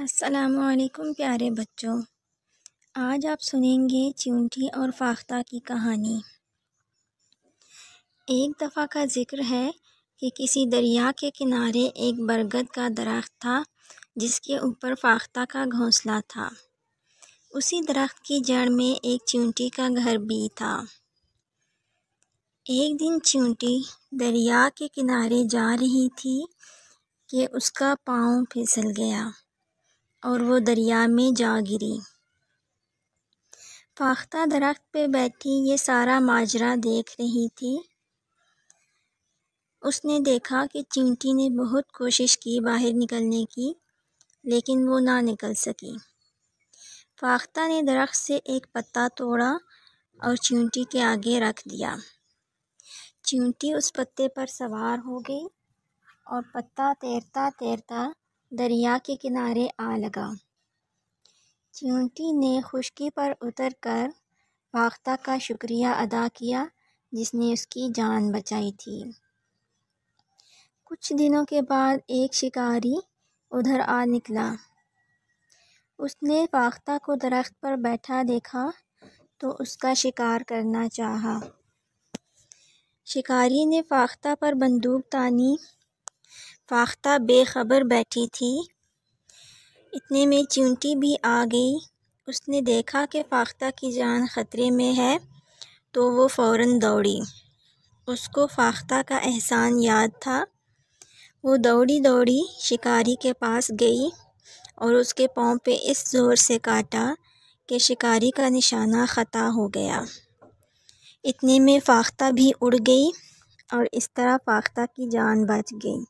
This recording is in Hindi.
असलकुम प्यारे बच्चों आज आप सुनेंगे चूंटी और फाख्ता की कहानी एक दफ़ा का जिक्र है कि किसी दरिया के किनारे एक बरगद का दरख्त था जिसके ऊपर फाख्ता का घोंसला था उसी दरख्त की जड़ में एक चूंटी का घर भी था एक दिन चूंटी दरिया के किनारे जा रही थी कि उसका पाँव फिसल गया और वो दरिया में जा गिरी फाख्ता दरख्त पे बैठी ये सारा माजरा देख रही थी उसने देखा कि चींटी ने बहुत कोशिश की बाहर निकलने की लेकिन वो ना निकल सकी फाख्ता ने दरख्त से एक पत्ता तोड़ा और चींटी के आगे रख दिया चींटी उस पत्ते पर सवार हो गई और पत्ता तैरता तैरता दरिया के किनारे आ लगा चिंटी ने खुशकी पर उतर कर फाख्ता का शुक्रिया अदा किया जिसने उसकी जान बचाई थी कुछ दिनों के बाद एक शिकारी उधर आ निकला उसने फाख्ता को दरख्त पर बैठा देखा तो उसका शिकार करना चाहा शिकारी ने फाख्ता पर बंदूक तानी फाख्ता बेखबर बैठी थी इतने में चिमटी भी आ गई उसने देखा कि फाख्ता की जान ख़तरे में है तो वो फौरन दौड़ी उसको फाख्ता का एहसान याद था वो दौड़ी दौड़ी शिकारी के पास गई और उसके पाँव पे इस ज़ोर से काटा कि शिकारी का निशाना ख़ता हो गया इतने में फाख्ता भी उड़ गई और इस तरह फाख्ता की जान बच गई